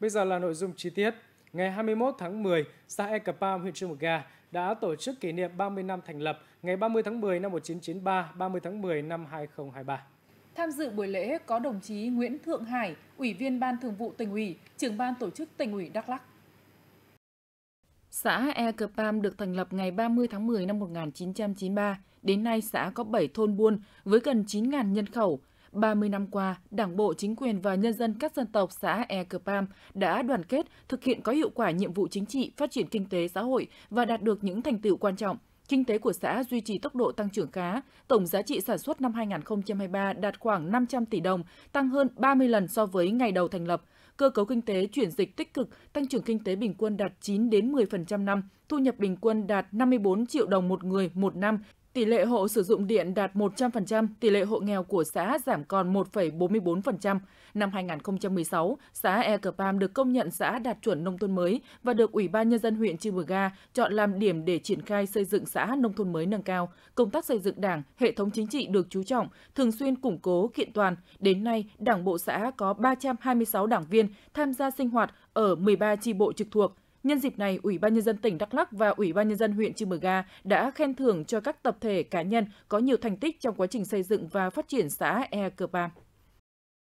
Bây giờ là nội dung chi tiết. Ngày 21 tháng 10, xã E Cà huyện Chư Mực Ga đã tổ chức kỷ niệm 30 năm thành lập ngày 30 tháng 10 năm 1993, 30 tháng 10 năm 2023. Tham dự buổi lễ có đồng chí Nguyễn Thượng Hải, Ủy viên Ban Thường vụ tỉnh ủy, trưởng ban tổ chức tỉnh ủy Đắk Lắk. Xã E Cờ được thành lập ngày 30 tháng 10 năm 1993. Đến nay, xã có 7 thôn buôn với gần 9.000 nhân khẩu. 30 năm qua, Đảng bộ, chính quyền và nhân dân các dân tộc xã E Cờ Pam đã đoàn kết, thực hiện có hiệu quả nhiệm vụ chính trị, phát triển kinh tế xã hội và đạt được những thành tựu quan trọng. Kinh tế của xã duy trì tốc độ tăng trưởng khá, tổng giá trị sản xuất năm 2023 đạt khoảng 500 tỷ đồng, tăng hơn 30 lần so với ngày đầu thành lập. Cơ cấu kinh tế chuyển dịch tích cực, tăng trưởng kinh tế bình quân đạt 9 đến 10% năm, thu nhập bình quân đạt 54 triệu đồng một người một năm, tỷ lệ hộ sử dụng điện đạt 100%, tỷ lệ hộ nghèo của xã giảm còn 1,44%. Năm 2016, xã E Cờ Pam được công nhận xã đạt chuẩn nông thôn mới và được Ủy ban Nhân dân huyện Chư Bờ Ga chọn làm điểm để triển khai xây dựng xã nông thôn mới nâng cao. Công tác xây dựng đảng, hệ thống chính trị được chú trọng, thường xuyên củng cố, kiện toàn. Đến nay, Đảng bộ xã có 326 đảng viên tham gia sinh hoạt ở 13 chi bộ trực thuộc – Nhân dịp này, Ủy ban nhân dân tỉnh Đắk Lắk và Ủy ban nhân dân huyện Chư Mờ Ga đã khen thưởng cho các tập thể cá nhân có nhiều thành tích trong quá trình xây dựng và phát triển xã Ea Cờ Pam.